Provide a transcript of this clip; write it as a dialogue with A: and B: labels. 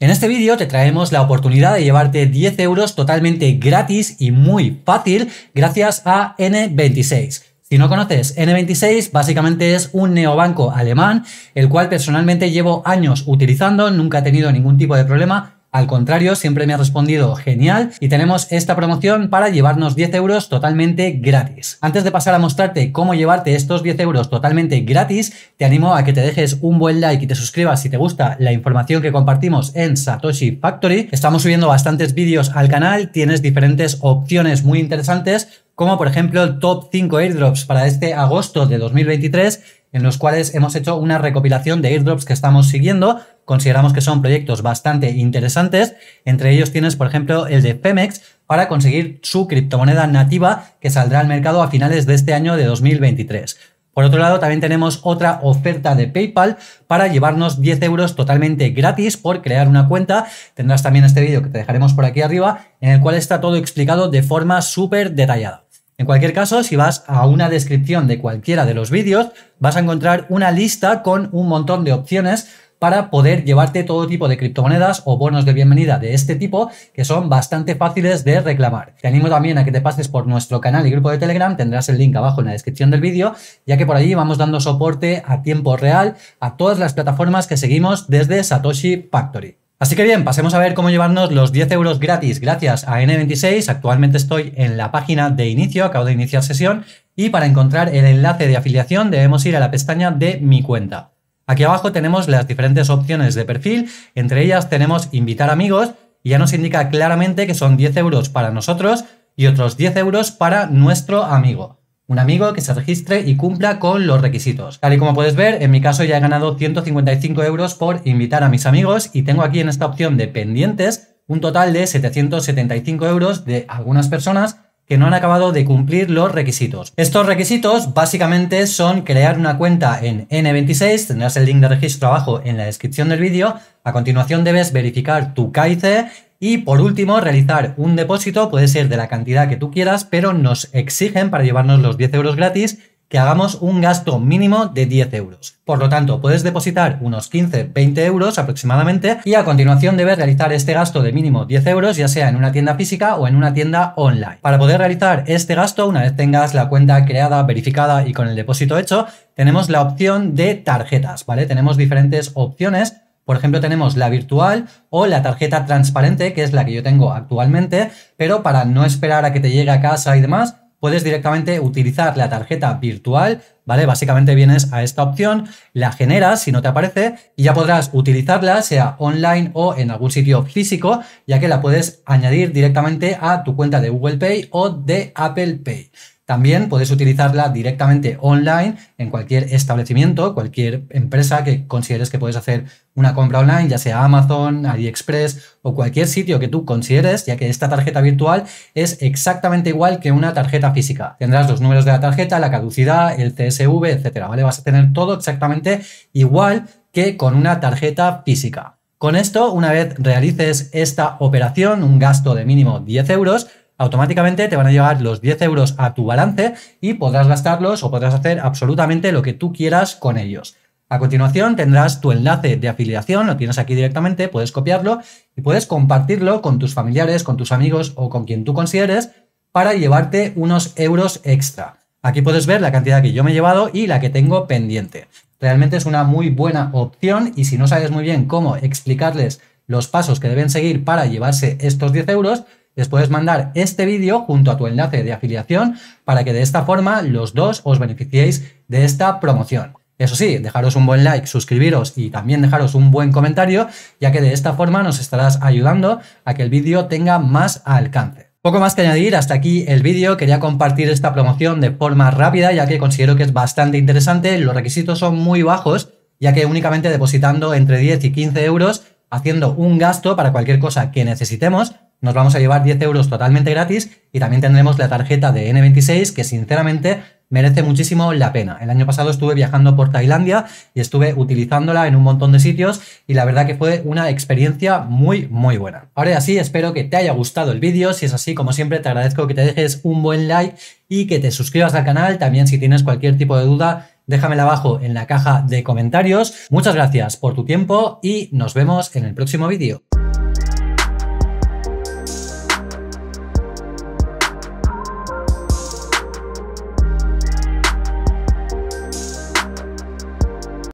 A: En este vídeo te traemos la oportunidad de llevarte 10 euros totalmente gratis y muy fácil gracias a N26. Si no conoces N26, básicamente es un neobanco alemán, el cual personalmente llevo años utilizando, nunca he tenido ningún tipo de problema al contrario, siempre me ha respondido genial y tenemos esta promoción para llevarnos 10 euros totalmente gratis. Antes de pasar a mostrarte cómo llevarte estos 10 euros totalmente gratis, te animo a que te dejes un buen like y te suscribas si te gusta la información que compartimos en Satoshi Factory. Estamos subiendo bastantes vídeos al canal, tienes diferentes opciones muy interesantes como por ejemplo el top 5 airdrops para este agosto de 2023, en los cuales hemos hecho una recopilación de airdrops que estamos siguiendo consideramos que son proyectos bastante interesantes. Entre ellos tienes, por ejemplo, el de Pemex para conseguir su criptomoneda nativa que saldrá al mercado a finales de este año de 2023. Por otro lado, también tenemos otra oferta de PayPal para llevarnos 10 euros totalmente gratis por crear una cuenta. Tendrás también este vídeo que te dejaremos por aquí arriba, en el cual está todo explicado de forma súper detallada. En cualquier caso, si vas a una descripción de cualquiera de los vídeos, vas a encontrar una lista con un montón de opciones para poder llevarte todo tipo de criptomonedas o bonos de bienvenida de este tipo que son bastante fáciles de reclamar. Te animo también a que te pases por nuestro canal y grupo de Telegram, tendrás el link abajo en la descripción del vídeo, ya que por allí vamos dando soporte a tiempo real a todas las plataformas que seguimos desde Satoshi Factory. Así que bien, pasemos a ver cómo llevarnos los 10 euros gratis gracias a N26. Actualmente estoy en la página de inicio, acabo de iniciar sesión, y para encontrar el enlace de afiliación debemos ir a la pestaña de mi cuenta. Aquí abajo tenemos las diferentes opciones de perfil, entre ellas tenemos invitar amigos y ya nos indica claramente que son 10 euros para nosotros y otros 10 euros para nuestro amigo. Un amigo que se registre y cumpla con los requisitos. Tal y como puedes ver, en mi caso ya he ganado 155 euros por invitar a mis amigos y tengo aquí en esta opción de pendientes un total de 775 euros de algunas personas que no han acabado de cumplir los requisitos. Estos requisitos básicamente son crear una cuenta en N26, tendrás el link de registro abajo en la descripción del vídeo, a continuación debes verificar tu CAICE y por último realizar un depósito, puede ser de la cantidad que tú quieras, pero nos exigen para llevarnos los 10 euros gratis que hagamos un gasto mínimo de 10 euros. Por lo tanto, puedes depositar unos 15, 20 euros aproximadamente y a continuación debes realizar este gasto de mínimo 10 euros, ya sea en una tienda física o en una tienda online. Para poder realizar este gasto, una vez tengas la cuenta creada, verificada y con el depósito hecho, tenemos la opción de tarjetas, ¿vale? Tenemos diferentes opciones por ejemplo, tenemos la virtual o la tarjeta transparente, que es la que yo tengo actualmente, pero para no esperar a que te llegue a casa y demás, puedes directamente utilizar la tarjeta virtual, ¿vale? Básicamente vienes a esta opción, la generas si no te aparece y ya podrás utilizarla, sea online o en algún sitio físico, ya que la puedes añadir directamente a tu cuenta de Google Pay o de Apple Pay. También puedes utilizarla directamente online en cualquier establecimiento, cualquier empresa que consideres que puedes hacer una compra online, ya sea Amazon, AliExpress o cualquier sitio que tú consideres, ya que esta tarjeta virtual es exactamente igual que una tarjeta física. Tendrás los números de la tarjeta, la caducidad, el CSV, etcétera, ¿vale? Vas a tener todo exactamente igual que con una tarjeta física. Con esto, una vez realices esta operación, un gasto de mínimo 10 euros, automáticamente te van a llevar los 10 euros a tu balance y podrás gastarlos o podrás hacer absolutamente lo que tú quieras con ellos. A continuación tendrás tu enlace de afiliación, lo tienes aquí directamente, puedes copiarlo y puedes compartirlo con tus familiares, con tus amigos o con quien tú consideres para llevarte unos euros extra. Aquí puedes ver la cantidad que yo me he llevado y la que tengo pendiente. Realmente es una muy buena opción y si no sabes muy bien cómo explicarles los pasos que deben seguir para llevarse estos 10 euros, les puedes mandar este vídeo junto a tu enlace de afiliación para que de esta forma los dos os beneficiéis de esta promoción. Eso sí, dejaros un buen like, suscribiros y también dejaros un buen comentario, ya que de esta forma nos estarás ayudando a que el vídeo tenga más alcance. Poco más que añadir, hasta aquí el vídeo, quería compartir esta promoción de forma rápida ya que considero que es bastante interesante, los requisitos son muy bajos ya que únicamente depositando entre 10 y 15 euros, haciendo un gasto para cualquier cosa que necesitemos, nos vamos a llevar 10 euros totalmente gratis y también tendremos la tarjeta de N26 que sinceramente merece muchísimo la pena. El año pasado estuve viajando por Tailandia y estuve utilizándola en un montón de sitios y la verdad que fue una experiencia muy muy buena. Ahora sí, espero que te haya gustado el vídeo, si es así como siempre te agradezco que te dejes un buen like y que te suscribas al canal, también si tienes cualquier tipo de duda déjamela abajo en la caja de comentarios. Muchas gracias por tu tiempo y nos vemos en el próximo vídeo.